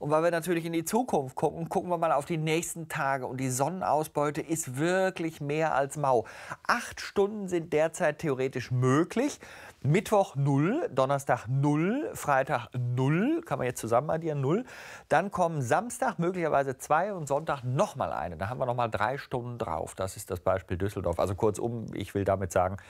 Und weil wir natürlich in die Zukunft gucken, gucken wir mal auf die nächsten Tage. Und die Sonnenausbeute ist wirklich mehr als mau. Acht Stunden sind derzeit theoretisch möglich. Mittwoch 0, Donnerstag 0, Freitag 0, kann man jetzt zusammen addieren, 0. Dann kommen Samstag möglicherweise zwei und Sonntag nochmal eine. Da haben wir nochmal drei Stunden drauf. Das ist das Beispiel Düsseldorf. Also kurzum, ich will damit sagen,